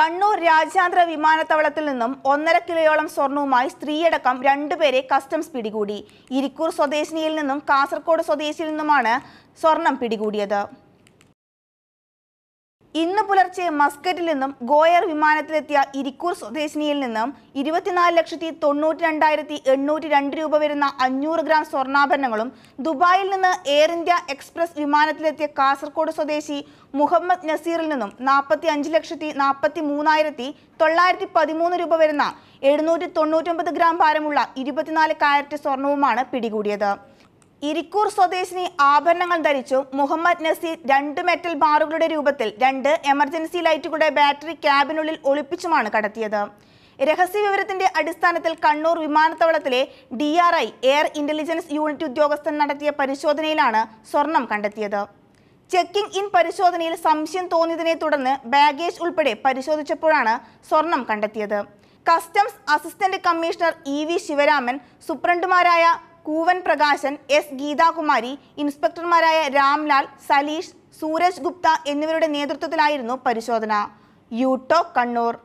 കണ്ണൂർ രാജ്യാന്തര വിമാനത്താവളത്തിൽ നിന്നും ഒന്നര കിലോയോളം സ്വർണവുമായി സ്ത്രീയടക്കം രണ്ടുപേരെ കസ്റ്റംസ് പിടികൂടി ഇരിക്കൂർ സ്വദേശിനിയിൽ നിന്നും കാസർകോട് സ്വദേശിയിൽ നിന്നുമാണ് സ്വർണം പിടികൂടിയത് ഇന്ന് പുലർച്ചെ മസ്കറ്റിൽ നിന്നും ഗോയർ വിമാനത്തിലെത്തിയ ഇരിക്കൂർ സ്വദേശിനിയിൽ നിന്നും ഇരുപത്തിനാല് ലക്ഷത്തി തൊണ്ണൂറ്റി രണ്ടായിരത്തി എണ്ണൂറ്റി രണ്ട് രൂപ വരുന്ന അഞ്ഞൂറ് ഗ്രാം സ്വർണ്ണാഭരണങ്ങളും ദുബായിൽ നിന്ന് എയർ ഇന്ത്യ എക്സ്പ്രസ് വിമാനത്തിലെത്തിയ കാസർഗോഡ് സ്വദേശി മുഹമ്മദ് നസീറിൽ നിന്നും നാൽപ്പത്തി അഞ്ച് ലക്ഷത്തി നാൽപ്പത്തി മൂന്നായിരത്തി തൊള്ളായിരത്തി പതിമൂന്ന് രൂപ വരുന്ന എഴുന്നൂറ്റി തൊണ്ണൂറ്റി ഒമ്പത് ഗ്രാം ഭാരമുള്ള ഇരുപത്തിനാല് കാരറ്റ് സ്വർണവുമാണ് പിടികൂടിയത് ഇരിക്കൂർ സ്വദേശിനി ആഭരണങ്ങൾ ധരിച്ചു മുഹമ്മദ് നസീർ രണ്ട് മെറ്റൽ ബാറുകളുടെ രൂപത്തിൽ രണ്ട് എമർജൻസി ലൈറ്റുകളുടെ ബാറ്ററി ക്യാബിനുള്ളിൽ ഒളിപ്പിച്ചുമാണ് കടത്തിയത് രഹസ്യ വിവരത്തിന്റെ അടിസ്ഥാനത്തിൽ കണ്ണൂർ വിമാനത്താവളത്തിലെ D R I air intelligence unit ഉദ്യോഗസ്ഥൻ നടത്തിയ പരിശോധനയിലാണ് സ്വർണം കണ്ടെത്തിയത് ചെക്കിംഗ് ഇൻ പരിശോധനയിൽ സംശയം തോന്നിയതിനെ തുടർന്ന് ബാഗേജ് ഉൾപ്പെടെ പരിശോധിച്ചപ്പോഴാണ് സ്വർണം കണ്ടെത്തിയത് customs assistant commissioner E V Sivaraman സൂപ്രണ്ടുമാരായ കൂവൻ പ്രകാശൻ എസ് ഗീതാകുമാരി ഇൻസ്പെക്ടർമാരായ രാംലാൽ സലീഷ് സൂരജ് ഗുപ്ത എന്നിവരുടെ നേതൃത്വത്തിലായിരുന്നു പരിശോധന യൂട്ടോ കണ്ണൂർ